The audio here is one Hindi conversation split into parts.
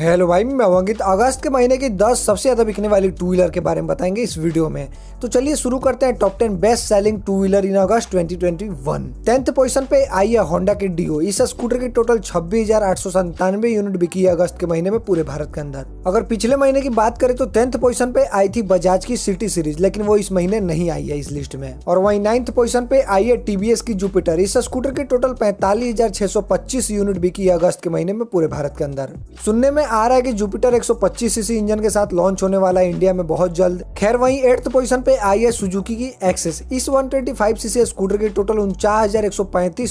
हेलो भाई मैं अवंगित अगस्त के महीने की 10 सबसे ज़्यादा बिकने वाली टू व्हीलर के बारे में बताएंगे इस वीडियो में तो चलिए शुरू करते हैं top 10 best selling two wheeler in August 2021 tenth position पे आई है होंडा की डीओ इस स्कूटर की टोटल छब्बीस यूनिट बिकी है अगस्त के महीने में पूरे भारत के अंदर अगर पिछले महीने की बात करें तो टेंथ पोजिशन पे आई थी बजाज की सिटी सीरीज लेकिन वो इस महीने नहीं आई है इस लिस्ट में और वही नाइन्थ पोजिशन पे आई है टीबीएस की जुपिटर इस स्कूटर की टोटल पैंतालीस यूनिट बिकी है अगस्त के महीने में पूरे भारत के अंदर सुनने में आ रहा है कि जुपिटर 125 सीसी इंजन के साथ लॉन्च होने वाला है इंडिया में बहुत जल्द खैर वहीं एट्थ पोजीशन पे आई है सुजुकी की एक्सेस इस 125 सीसी स्कूटर की टोटल उनचास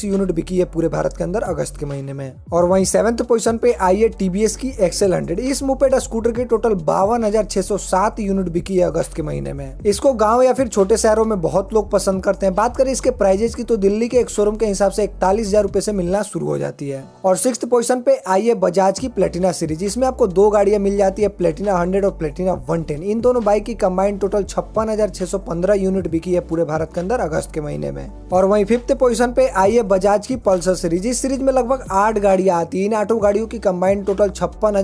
यूनिट बिकी है पूरे भारत के अंदर अगस्त के महीने में और वहीं सेवंथ पोजिशन पे आई है टीबीएस की एक्सेल हंड्रेड इस मुपेड स्कूटर की टोटल बावन यूनिट बिकी है अगस्त के महीने में इसको गाँव या फिर छोटे शहरों में बहुत लोग पसंद करते हैं बात करें इसके प्राइजेस की तो दिल्ली के एक शोरूम के हिसाब से इकतालीस हजार से मिलना शुरू हो जाती है और सिक्स पोजिशन पे आई है बजाज की प्लेटिना सीरीज इसमें आपको दो गाड़ियां मिल जाती है प्लेटिना हंड्रेड और प्लेटिना वन टेन इन दोनों बाइक की कंबाइंड टोटल छप्पन यूनिट बिकी है पूरे भारत के अंदर अगस्त के महीने में और वही फिफ्थ पोजिशन पे आई है बजाज की पल्सर सीरीज इस सीरीज में लगभग आठ गाड़ियां आती है इन आठों गाड़ियों की कंबाइंड टोटल छप्पन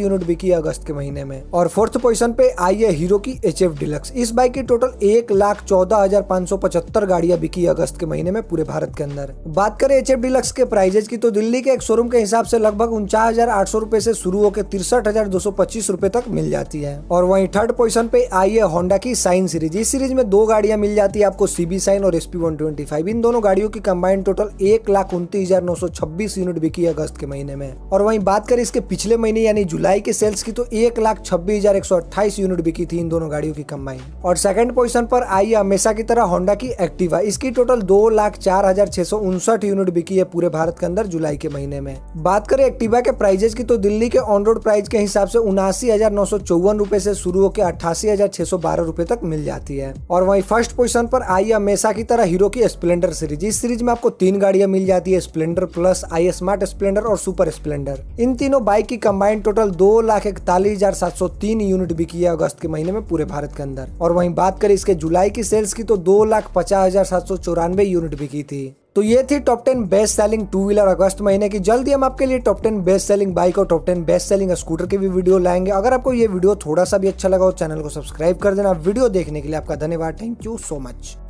यूनिट बिकी है अगस्त के महीने में और फोर्थ पोजिशन पे आई है हीरो की एच एफ डिलक्स इस बाइक की टोटल एक लाख चौदह हजार पांच सौ पचहत्तर गाड़ियां बिकी अगस्त के महीने में पूरे भारत के अंदर बात करें एच एफ डिलक्स के प्राइजेज की तो दिल्ली के एक शोरूम के हिसाब से लगभग उनचास हजार आठ सौ रूपए से शुरू होकर तिरसठ हजार दो सौ पच्चीस रूपए तक मिल जाती है और वही थर्ड पोजिशन पे आई है होंडा की साइन सीरीज इस सीरीज में दो गाड़ियां मिल जाती है आपको सीबी साइन और एसपी वन ट्वेंटी फाइव इन दोनों गाड़ियों की कंबाइन टोटल एक लाख उनतीस हजार नौ सौ छब्बीस यूनिट बिकी है अगस्त के महीने में और वही बात करें इसके पिछले महीने यानी जुलाई के सेल्स की तो एक लाख छब्बीस हजार एक सौ अट्ठाईस यूनिट बिकी थी इन दोनों गाड़ियों की कंबाइन और सेकंड पोजीशन पर आई है हमेशा की तरह होंडा की एक्टिवा इसकी टोटल दो लाख चार हजार छह सौ उनसठ यूनिट बिकी है पूरे भारत के अंदर जुलाई के महीने में बात करें एक्टिवा के प्राइजेस की तो दिल्ली दिल्ली के ऑन रोड प्राइस के हिसाब से उनासी हजार नौ सौ चौवन रूपए से शुरू होकर अट्ठासी हजार छह सौ बारह रूपए तक मिल जाती है और वही फर्स्ट पोजिशन पर आई हमेशा की तरह हीरो की स्प्लेंडर सीरीज इस सीरीज में आपको तीन गाड़ियां मिल जाती है Splendor plus I smart Splendor और सुपर स्प्लेंडर इन तीनों बाइक की कंबाइंड टोटल दो लाख इकतालीस हजार सात सौ तीन यूनिट बिकी है अगस्त के महीने में पूरे भारत के अंदर और वहीं बात करें इसके जुलाई की सेल्स की तो दो लाख पचास हजार सात सौ चौरानवे यूनिट बिकी थी तो ये थी top ten best selling two wheeler अगस्त महीने की जल्दी हम आपके लिए top ten best selling bike और top ten best selling scooter की भी वीडियो लाएंगे अगर आपको ये वीडियो थोड़ा सा भी अच्छा लगा हो चैनल को सब्सक्राइब कर देना वीडियो देखने के लिए आपका धन्यवाद थैंक यू सो मच